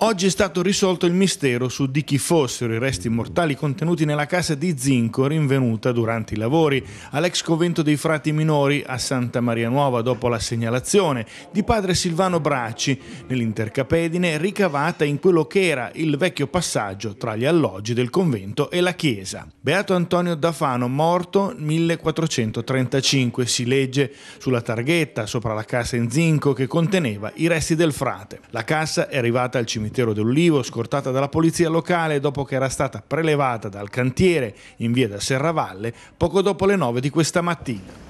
Oggi è stato risolto il mistero su di chi fossero i resti mortali contenuti nella casa di zinco rinvenuta durante i lavori all'ex convento dei frati minori a Santa Maria Nuova dopo la segnalazione di padre Silvano Bracci nell'intercapedine ricavata in quello che era il vecchio passaggio tra gli alloggi del convento e la chiesa. Beato Antonio Dafano, morto 1435, si legge sulla targhetta sopra la cassa in zinco che conteneva i resti del frate. La cassa è arrivata al cimitero cimitero dell'Ulivo, scortata dalla polizia locale dopo che era stata prelevata dal cantiere in via da Serravalle poco dopo le 9 di questa mattina.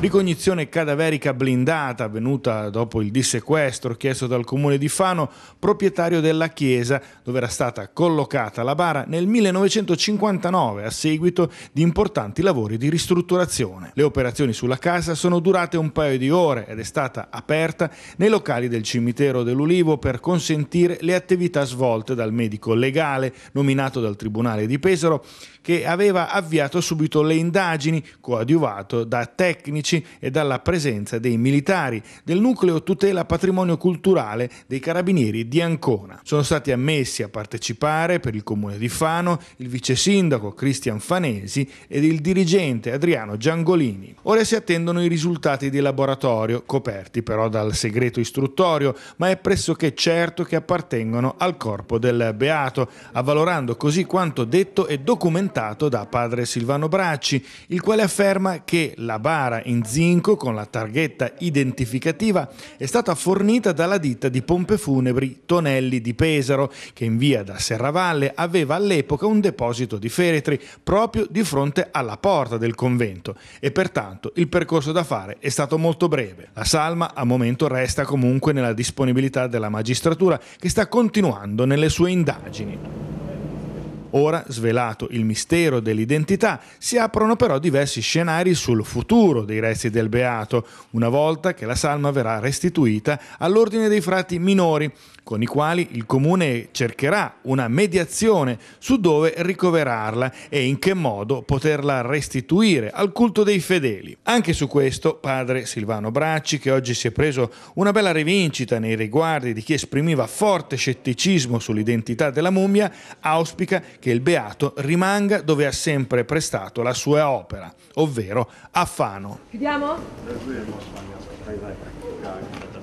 Ricognizione cadaverica blindata avvenuta dopo il dissequestro chiesto dal comune di Fano, proprietario della chiesa dove era stata collocata la bara nel 1959 a seguito di importanti lavori di ristrutturazione. Le operazioni sulla casa sono durate un paio di ore ed è stata aperta nei locali del cimitero dell'Ulivo per consentire le attività svolte dal medico legale nominato dal Tribunale di Pesaro che aveva avviato subito le indagini coadiuvato da tecnici Ricci e dalla presenza dei militari del nucleo tutela patrimonio culturale dei carabinieri di Ancona. Sono stati ammessi a partecipare per il comune di Fano il vice sindaco Cristian Fanesi ed il dirigente Adriano Giangolini. Ora si attendono i risultati di laboratorio, coperti però dal segreto istruttorio, ma è pressoché certo che appartengono al corpo del Beato, avvalorando così quanto detto e documentato da padre Silvano Bracci, il quale afferma che la bara in zinco con la targhetta identificativa è stata fornita dalla ditta di pompe funebri Tonelli di Pesaro, che in via da Serravalle aveva all'epoca un deposito di feretri proprio di fronte alla porta del convento e pertanto il percorso da fare è stato molto breve. La salma a momento resta comunque nella disponibilità della magistratura che sta continuando nelle sue indagini. Ora, svelato il mistero dell'identità, si aprono però diversi scenari sul futuro dei resti del beato, una volta che la salma verrà restituita all'ordine dei frati minori, con i quali il comune cercherà una mediazione su dove ricoverarla e in che modo poterla restituire al culto dei fedeli. Anche su questo padre Silvano Bracci, che oggi si è preso una bella rivincita nei riguardi di chi esprimeva forte scetticismo sull'identità della mummia, auspica che il beato rimanga dove ha sempre prestato la sua opera, ovvero a Fano. Chiudiamo? Vai, vai, vai.